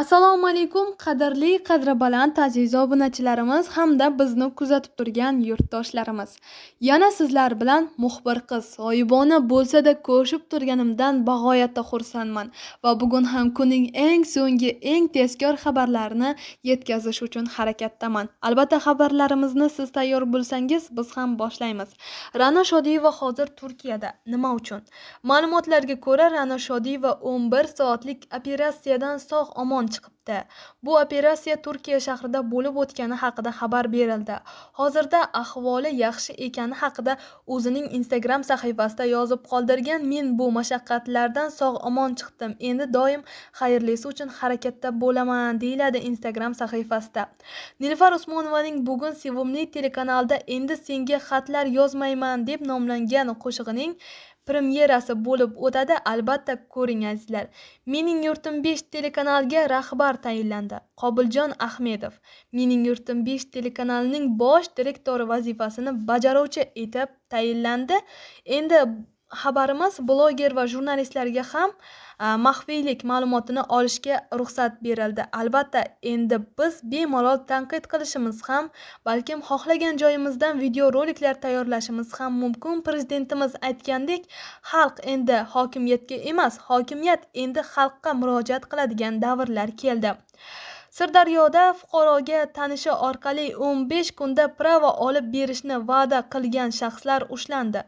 assalomu alaykum qadrli qadribaland aziz obunachilarimiz hamda bizni kuzatib turgan yurtdoshlarimiz yana sizlar bilan muxbir qiz g'oyibona bo'lsada ko'rishib turganimdan bag'oyatda xursandman va bugun ham kunning eng so'nggi eng tezkor xabarlarini yetkazish uchun harakatdaman albatta xabarlarimizni siz tayyor bo'lsangiz biz ham boshlaymiz rana shodiyeva hozir turkiyada nima uchun ma'lumotlarga ko'ra rana shodiyeva o'n bir soatlik operatsiyadan sog' omon chiqibdi bu operatsiya turkiya shahrida bo'lib o'tgani haqida xabar berildi hozirda ahvoli yaxshi ekani haqida o'zining instagram sahifasida yozib qoldirgan men bu mashaqqatlardan sog'omon chiqdim endi doim xayrlisi uchun harakatda bo'laman deyiladi instagram sahifasida Nilfar usmonovaning bugun sevimli telekanalda endi senga xatlar yozmayman deb nomlangan qo'shig'ining premyerasi bo'lib o'tadi albatta ko'ring azizlar mening yurtim 5 telekanalga rahbar tayinlandi qobiljon ahmedov mening yurtim 5 telekanalining bosh direktori vazifasini bajaruvchi etib tayinlandi endi xabarimiz bloger va jurnalistlarga ham e, maxfiylik ma'lumotini olishga ruxsat berildi albatta endi biz bemalol tanqid qilishimiz ham balkim xohlagan joyimizdan videoroliklar tayyorlashimiz ham mumkin prezidentimiz aytgandek xalq endi hokimiyatga emas hokimiyat endi xalqqa murojaat qiladigan davrlar keldi sirdaryoda fuqaroga tanishi orqali 15 kunda prava olib berishni va'da qilgan shaxslar ushlandi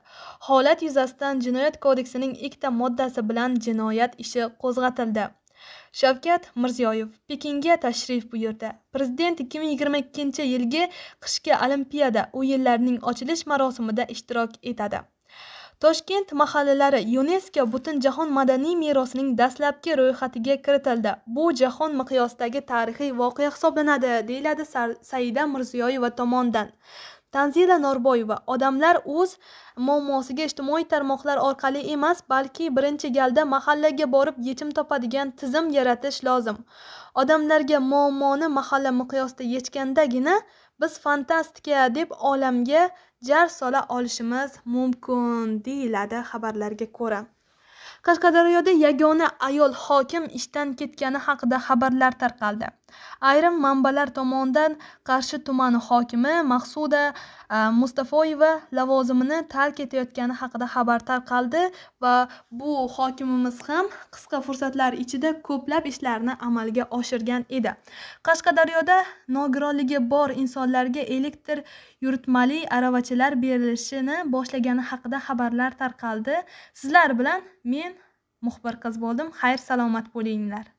holat yuzasidan jinoyat kodeksining ikkita moddasi bilan jinoyat ishi qo'zg'atildi shavkat mirziyoyev pekinga tashrif buyurdi prezident 2022 yilgi qishki olimpiada o'yinlarining ochilish marosimida ishtirok etadi toshkent mahallalari butun jahon madaniy merosining dastlabki ro'yxatiga kiritildi bu jahon miqyosidagi tarixiy voqea hisoblanadi deyiladi saida mirziyoyeva tomonidan tanzila norboyeva odamlar o'z muammosiga ijtimoiy tarmoqlar orqali emas balki birinchi galda mahallaga borib yechim topadigan tizim yaratish lozim odamlarga muammoni mahalla miqyosida yechgandagina biz fantastika deb olamga jar sola olishimiz mumkin deyiladi xabarlarga ko'ra qashqadaryoda yagona ayol hokim ishdan ketgani haqida xabarlar tarqaldi ayrim manbalar tomonidan qarshi tumani hokimi maqsuda e, mustafoyeva lavozimini tark etayotgani haqida xabar tarqaldi va bu hokimimiz ham qisqa fursatlar ichida ko'plab ishlarni amalga oshirgan edi qashqadaryoda nogironligi bor insonlarga elektr yuritmali aravachalar berilishini boshlagani haqida xabarlar tarqaldi sizlar bilan men muxbir qiz bo'ldim xayr salomat bo'linglar